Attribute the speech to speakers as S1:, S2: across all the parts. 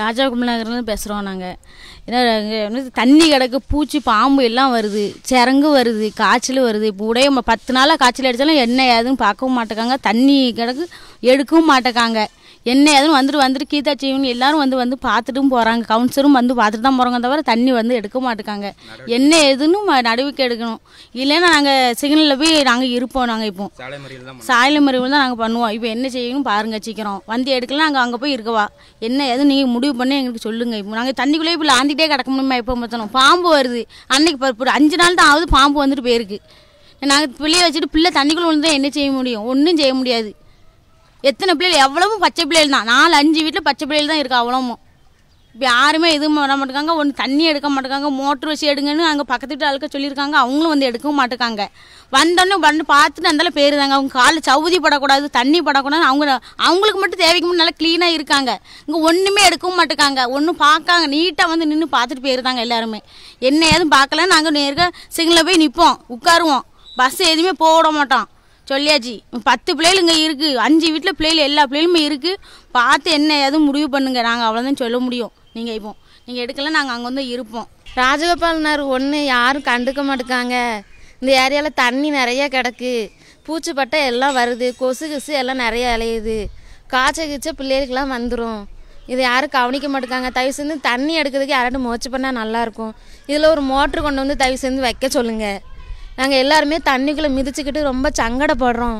S1: ராஜா நகர்லேருந்து பேசுகிறோம் நாங்கள் ஏன்னா தண்ணி கிடக்கு பூச்சி பாம்பு எல்லாம் வருது சிறங்கு வருது காய்ச்சல் வருது இப்போ உடைய பத்து நாளாக காய்ச்சல் அடித்தாலும் என்ன ஏதுன்னு பார்க்கவும் மாட்டேக்காங்க தண்ணி கிடக்கு எடுக்கவும் மாட்டேக்காங்க என்ன எதுவும் வந்துட்டு வந்துட்டு கீதா சீவன் எல்லாரும் வந்து வந்து பார்த்துட்டும் போகிறாங்க கவுன்சிலரும் வந்து பார்த்துட்டு தான் போகிறாங்க தவிர தண்ணி வந்து எடுக்க மாட்டேக்காங்க என்ன ஏதுன்னு நடவடிக்கை எடுக்கணும் இல்லைன்னா நாங்கள் சிக்னலில் போய் நாங்கள் இருப்போம் நாங்கள் இப்போ சாயல முறையில் தான் நாங்கள் பண்ணுவோம் இப்போ என்ன செய்யணும் பாருங்க சீக்கிரம் வந்து எடுக்கலாம் நாங்கள் அங்கே போய் இருக்கவா என்ன ஏதுன்னு நீங்கள் முடிவு பண்ணி எங்களுக்கு சொல்லுங்கள் இப்போ நாங்கள் தண்ணிக்குள்ளேயே இப்போ லாந்திட்டே கிடக்க முடியுமா இப்போ மொத்தணும் பாம்பு வருது அன்னைக்கு பருப்பு அஞ்சு நாள் தான் ஆகுது பாம்பு வந்துட்டு போயிருக்கு நாங்கள் பிள்ளைய வச்சுட்டு பிள்ளை தண்ணிக்குள்ளே விழுந்தா என்ன செய்ய முடியும் ஒன்றும் செய்ய முடியாது எத்தனை பிள்ளைகள் எவ்வளவும் பச்சை பிள்ளைகள் தான் நாலு அஞ்சு வீட்டில் பச்சை பிள்ளைகள் தான் இருக்குது அவ்வளவும் இப்போ யாருமே எதுவும் வர மாட்டேங்காங்க ஒன்று தண்ணி எடுக்க மாட்டேங்காங்க மோட்ரு வச்சு எடுங்கன்னு அங்கே பக்கத்து வீட்டு ஆளுக்க சொல்லியிருக்காங்க அவங்களும் வந்து எடுக்கவும் மாட்டேங்காங்க வந்தோடனே வந்து பார்த்துட்டு அந்தால போயிருந்தாங்க அவங்க காலில் சவுதி படக்கூடாது தண்ணி படக்கூடாது அவங்க அவங்களுக்கு மட்டும் தேவைக்கு மட்டும் நல்லா க்ளீனாக இருக்காங்க இங்கே ஒன்றுமே எடுக்கவும் மாட்டேங்காங்க ஒன்றும் பார்க்காங்க நீட்டாக வந்து நின்று பார்த்துட்டு போயிருந்தாங்க எல்லாருமே என்ன ஏதும் பார்க்கல நாங்கள் நேருக்க சிக்னலில் போய் நிற்போம் உட்காருவோம் பஸ் எதுவுமே போட மாட்டோம் சொல்லியாச்சு பத்து பிள்ளைகளுங்க இருக்குது அஞ்சு வீட்டில் பிள்ளைகள் எல்லா பிள்ளைகளுமே இருக்குது பார்த்து என்ன ஏதும் முடிவு பண்ணுங்க நாங்கள் அவ்வளோதான் சொல்ல முடியும் நீங்கள் இப்போ நீங்கள் எடுக்கல நாங்கள் அங்கே வந்து இருப்போம்
S2: ராஜகோபால்னார் ஒன்று யாரும் கண்டுக்க மாட்டேக்காங்க இந்த ஏரியாவில் தண்ணி நிறைய கிடக்கு பூச்சி பட்டை எல்லாம் வருது கொசு கிசு எல்லாம் நிறைய இலையுது காய்ச்சல் கிச்ச பிள்ளைகளுக்கெல்லாம் வந்துடும் இதை யாரும் கவனிக்க மாட்டேங்க தயவு செஞ்சு தண்ணி எடுக்கிறதுக்கு யாராட்டும் முயற்சி பண்ணால் நல்லாயிருக்கும் இதில் ஒரு மோட்ரு கொண்டு வந்து தயவு செஞ்சு வைக்க சொல்லுங்கள் நாங்கள் எல்லாருமே தண்ணிக்குள்ளே மிதிச்சுக்கிட்டு ரொம்ப சங்கடப்படுறோம்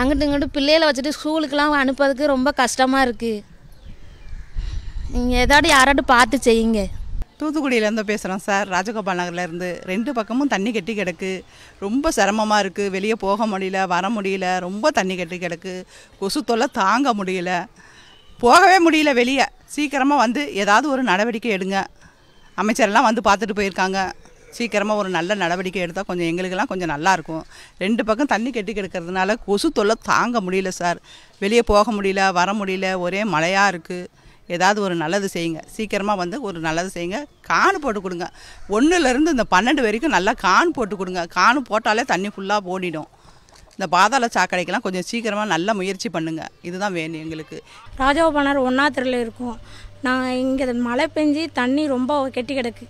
S2: அங்கிட்டு இங்கிட்டு பிள்ளைகளை வச்சுட்டு ஸ்கூலுக்கெலாம் அனுப்புறதுக்கு ரொம்ப கஷ்டமாக இருக்குது
S3: நீங்கள் ஏதாவது யாராட்டும் பார்த்து செய்யுங்க தூத்துக்குடியிலேருந்து பேசுகிறோம் சார் ராஜகோபால் நகர்லேருந்து ரெண்டு பக்கமும் தண்ணி கட்டி கிடக்கு ரொம்ப சிரமமாக இருக்குது வெளியே போக முடியல வர முடியல ரொம்ப தண்ணி கட்டி கிடக்கு கொசு தொல்லை தாங்க முடியல போகவே முடியல வெளியே சீக்கிரமாக வந்து ஏதாவது ஒரு நடவடிக்கை எடுங்க அமைச்சரெல்லாம் வந்து பார்த்துட்டு போயிருக்காங்க சீக்கிரமாக ஒரு நல்ல நடவடிக்கை எடுத்தால் கொஞ்சம் எங்களுக்கெல்லாம் கொஞ்சம் நல்லாயிருக்கும் ரெண்டு பக்கம் தண்ணி கட்டி கிடக்கிறதுனால கொசு தொல்லை தாங்க முடியல சார் வெளியே போக முடியல வர முடியல ஒரே மழையாக இருக்குது ஏதாவது ஒரு நல்லது செய்யுங்க சீக்கிரமாக வந்து ஒரு நல்லது செய்யுங்க கான் போட்டு கொடுங்க ஒன்றுலேருந்து இந்த பன்னெண்டு வரைக்கும் நல்லா கான் போட்டு கொடுங்க கான் போட்டாலே தண்ணி ஃபுல்லாக ஓடிடும் இந்த பாதாள சாக்கடைக்கெல்லாம் கொஞ்சம் சீக்கிரமாக நல்ல முயற்சி பண்ணுங்கள் இதுதான் வேணும் எங்களுக்கு ராஜாவ ஒன்றா ஒன்றாத்திரில்
S4: இருக்கும் நாங்கள் இங்கே மழை பெஞ்சி தண்ணி ரொம்ப கெட்டி கிடக்கு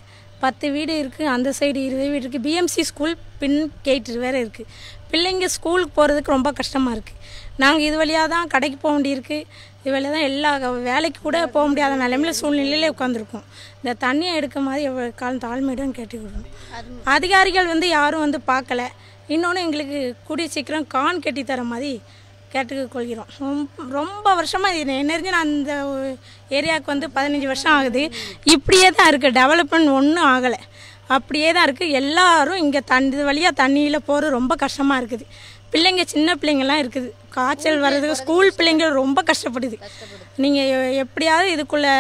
S4: பத்து வீடு இருக்குது அந்த சைடு இருபது வீடு இருக்குது பிஎம்சி ஸ்கூல் பின் கேட் வேறு இருக்குது பிள்ளைங்க ஸ்கூலுக்கு போகிறதுக்கு ரொம்ப கஷ்டமாக இருக்குது நாங்கள் இது வழியாக தான் கடைக்கு போக வேண்டியிருக்கு இது வழியாக தான் எல்லா வேலைக்கு கூட போக முடியாத நிலைமையில சூழ்நிலையில் உட்காந்துருக்கோம் இந்த தண்ணியை எடுக்க மாதிரி எவ்வளோ காலம் தாழ்மையிடம் கேட்டுக்கிடணும் அதிகாரிகள் வந்து யாரும் வந்து பார்க்கல இன்னொன்று எங்களுக்கு கூடிய சீக்கிரம் கான் கட்டி தர மாதிரி கேட்டுக்கொள்கிறோம் ரொம்ப ரொம்ப வருஷமாக இது நெறிஞ்சு நான் அந்த ஏரியாவுக்கு வந்து பதினஞ்சு வருஷம் ஆகுது இப்படியே தான் இருக்குது டெவலப்மெண்ட் ஒன்றும் ஆகலை அப்படியே தான் இருக்குது எல்லோரும் இங்கே தண்ணி வழியாக தண்ணியில் போகிறது ரொம்ப கஷ்டமாக இருக்குது பிள்ளைங்க சின்ன பிள்ளைங்கள்லாம் இருக்குது காய்ச்சல் வர்றதுக்கு ஸ்கூல் பிள்ளைங்கள் ரொம்ப கஷ்டப்படுது நீங்கள் எப்படியாவது இதுக்குள்ளே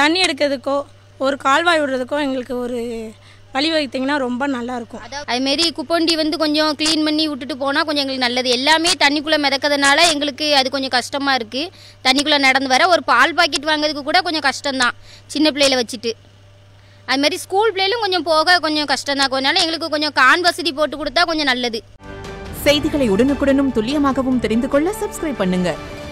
S4: தண்ணி எடுக்கிறதுக்கோ ஒரு கால்வாய் விடுறதுக்கோ எங்களுக்கு ஒரு வழிவகுத்தீங்கன்னா ரொம்ப நல்லாயிருக்கும் அதுமாரி குப்பொண்டி வந்து கொஞ்சம் க்ளீன் பண்ணி விட்டுட்டு போனால் கொஞ்சம் எங்களுக்கு நல்லது எல்லாமே தண்ணிக்குள்ளே
S1: மிதக்கிறதுனால எங்களுக்கு அது கொஞ்சம் கஷ்டமாக இருக்குது தண்ணிக்குள்ளே நடந்து வர ஒரு பால் பாக்கெட் வாங்குறதுக்கு கூட கொஞ்சம் கஷ்டம்தான் சின்ன பிள்ளையில வச்சுட்டு அதுமாரி ஸ்கூல் பிள்ளைகளும் கொஞ்சம் போக கொஞ்சம் கஷ்டம்தான் கொஞ்சம் எங்களுக்கு கொஞ்சம் கான் வசதி போட்டு கொடுத்தா கொஞ்சம் நல்லது செய்திகளை
S3: உடனுக்குடனும் துல்லியமாகவும்
S1: தெரிந்து கொள்ள சப்ஸ்கிரைப் பண்ணுங்கள்